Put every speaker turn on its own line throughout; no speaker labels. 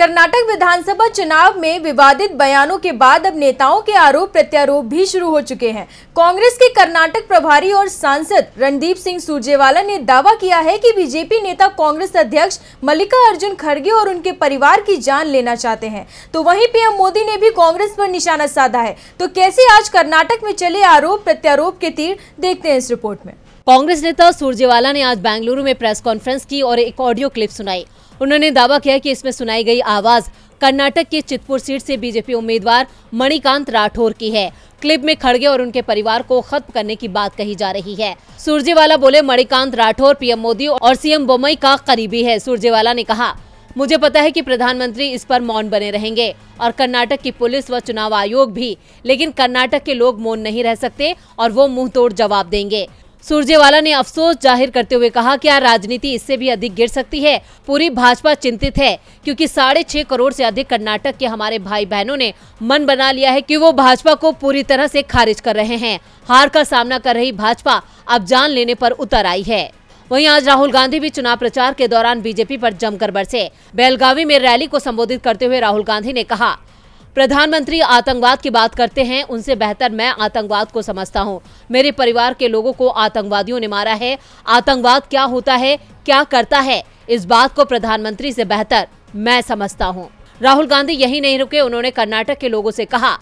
कर्नाटक विधानसभा चुनाव में विवादित बयानों के बाद अब नेताओं के आरोप प्रत्यारोप भी शुरू हो चुके हैं कांग्रेस के कर्नाटक प्रभारी और सांसद रणदीप सिंह सुरजेवाला ने दावा किया है कि बीजेपी नेता कांग्रेस अध्यक्ष मल्लिका अर्जुन खड़गे और उनके परिवार की जान लेना चाहते हैं तो वहीं पीएम मोदी ने भी कांग्रेस पर निशाना साधा है तो कैसे आज कर्नाटक में चले आरोप प्रत्यारोप के तीर देखते हैं इस रिपोर्ट में कांग्रेस नेता सुरजेवाला
ने आज बेंगलुरु में प्रेस कॉन्फ्रेंस की और एक ऑडियो क्लिप सुनाई उन्होंने दावा किया कि इसमें सुनाई गई आवाज़ कर्नाटक के चितपुर सीट से बीजेपी उम्मीदवार मणिकांत राठौर की है क्लिप में खड़गे और उनके परिवार को खत्म करने की बात कही जा रही है सुरजेवाला बोले मणिकांत राठौर पीएम मोदी और सीएम बोमई का करीबी है सुरजेवाला ने कहा मुझे पता है कि प्रधानमंत्री इस पर मौन बने रहेंगे और कर्नाटक की पुलिस व चुनाव आयोग भी लेकिन कर्नाटक के लोग मौन नहीं रह सकते और वो मुंह तोड़ जवाब देंगे सुरजेवाला ने अफसोस जाहिर करते हुए कहा कि राजनीति इससे भी अधिक गिर सकती है पूरी भाजपा चिंतित है क्योंकि साढ़े छह करोड़ से अधिक कर्नाटक के हमारे भाई बहनों ने मन बना लिया है कि वो भाजपा को पूरी तरह से खारिज कर रहे हैं हार का सामना कर रही भाजपा अब जान लेने पर उतर आई है वहीं आज राहुल गांधी भी चुनाव प्रचार के दौरान बीजेपी पर जमकर बरसे बेलगावी में रैली को संबोधित करते हुए राहुल गांधी ने कहा प्रधानमंत्री आतंकवाद की बात करते हैं उनसे बेहतर मैं आतंकवाद को समझता हूं मेरे परिवार के लोगों को आतंकवादियों ने मारा है आतंकवाद क्या होता है क्या करता है इस बात को प्रधानमंत्री से बेहतर मैं समझता हूं राहुल गांधी यही नहीं रुके उन्होंने कर्नाटक के लोगों से कहा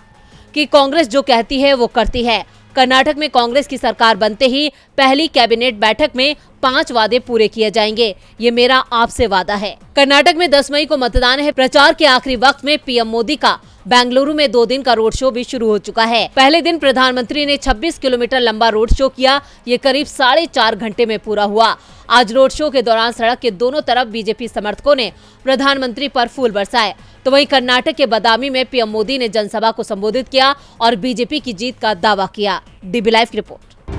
कि कांग्रेस जो कहती है वो करती है कर्नाटक में कांग्रेस की सरकार बनते ही पहली कैबिनेट बैठक में पांच वादे पूरे किए जाएंगे ये मेरा आपसे वादा है कर्नाटक में 10 मई को मतदान है प्रचार के आखिरी वक्त में पीएम मोदी का बेंगलुरु में दो दिन का रोड शो भी शुरू हो चुका है पहले दिन प्रधानमंत्री ने 26 किलोमीटर लंबा रोड शो किया ये करीब साढ़े चार घंटे में पूरा हुआ आज रोड शो के दौरान सड़क के दोनों तरफ बीजेपी समर्थकों ने प्रधानमंत्री पर फूल बरसाए तो वहीं कर्नाटक के बदामी में पीएम मोदी ने जनसभा को संबोधित किया और बीजेपी की जीत का दावा किया डीबी लाइव की रिपोर्ट